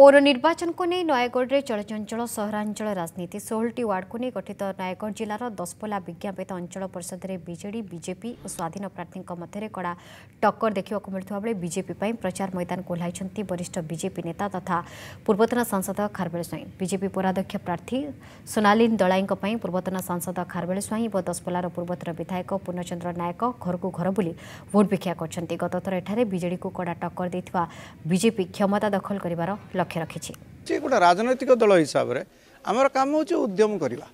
পৌর নির্বাচনকু নেই নয়াগড়ে চলচঞ্চল সহরাঞ্চল রাজনীতি ষোহলটি ওয়ার্ডকু নিয়ে গঠিত নয়াগড় জেলার দশপোলা বিজ্ঞাপিত অঞ্চল পরিষদের বিজেডি বিজেপি ও স্বাধীন প্রার্থী মধ্যে কড়া টক্কর দেখা মিলুবাবে বিজেপি প্রচার ময়দান ওহ্লাই বরিষ্ঠ বিজেপি নেতা তথা পূর্বতন সাংসদ খারবেল স্বাইঁ বিজেপি পৌরাধ্যক্ষ প্রার্থী সোনালীন দଳାইঙ্ পূর্বতন সাংসদ খারবেল স্বাইঁ ও দশপোলার পূর্বতন বিধায়ক পূর্ণচন্দ্র নায়ক ঘরকু ঘর বুলি ভোট ভিক্ষা করছেন গতথর এখানে বিজেডি কড়া টক্কর দিয়ে বিজেপি ক্ষমতা দখল করবার ଲକ୍ଷ୍ୟ ରଖିଛି ସେ ଗୋଟେ ରାଜନୈତିକ ଦଳ ହିସାବରେ ଆମର କାମ ହେଉଛି ଉଦ୍ୟମ କରିବା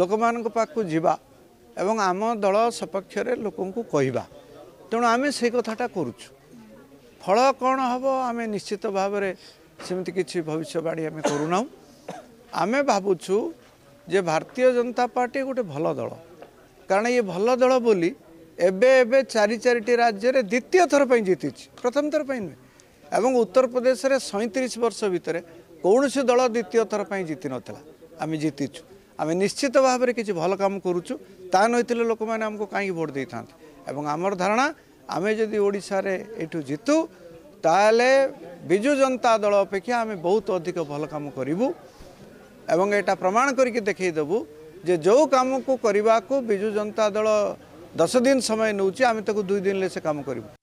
ଲୋକମାନଙ୍କ ପାଖକୁ ଯିବା ଏବଂ ଆମ ଦଳ ସପକ୍ଷରେ ଲୋକଙ୍କୁ କହିବା ତେଣୁ ଆମେ ସେ କଥାଟା କରୁଛୁ ଫଳ କ'ଣ ହେବ ଆମେ ନିଶ୍ଚିତ ଭାବରେ ସେମିତି କିଛି ଭବିଷ୍ୟବାଣୀ ଆମେ କରୁନାହୁଁ ଆମେ ଭାବୁଛୁ ଯେ ଭାରତୀୟ ଜନତା ପାର୍ଟି ଗୋଟେ ଭଲ ଦଳ କାରଣ ଇଏ ଭଲ ଦଳ ବୋଲି ଏବେ ଏବେ ଚାରି ଚାରିଟି ରାଜ୍ୟରେ ଦ୍ୱିତୀୟ ଥର ପାଇଁ ଜିତିଛି ପ୍ରଥମ ଥର ପାଇଁ ନୁହେଁ ଏବଂ ଉତ୍ତରପ୍ରଦେଶରେ ସଇଁତିରିଶ ବର୍ଷ ଭିତରେ କୌଣସି ଦଳ ଦ୍ୱିତୀୟ ଥର ପାଇଁ ଜିତି ନଥିଲା ଆମେ ଜିତିଛୁ ଆମେ ନିଶ୍ଚିତ ଭାବରେ କିଛି ଭଲ କାମ କରୁଛୁ ତା ନଥିଲେ ଲୋକମାନେ ଆମକୁ କାହିଁକି ଭୋଟ୍ ଦେଇଥାନ୍ତି ଏବଂ ଆମର ଧାରଣା ଆମେ ଯଦି ଓଡ଼ିଶାରେ ଏଇଠୁ ଜିତୁ ତାହେଲେ ବିଜୁ ଜନତା ଦଳ ଅପେକ୍ଷା ଆମେ ବହୁତ ଅଧିକ ଭଲ କାମ କରିବୁ ଏବଂ ଏଇଟା ପ୍ରମାଣ କରିକି ଦେବୁ ଯେ ଯେଉଁ କାମକୁ କରିବାକୁ ବିଜୁ ଜନତା ଦଳ ଦଶ ଦିନ ସମୟ ନେଉଛି ଆମେ ତାକୁ ଦୁଇ ଦିନରେ ସେ କାମ କରିବୁ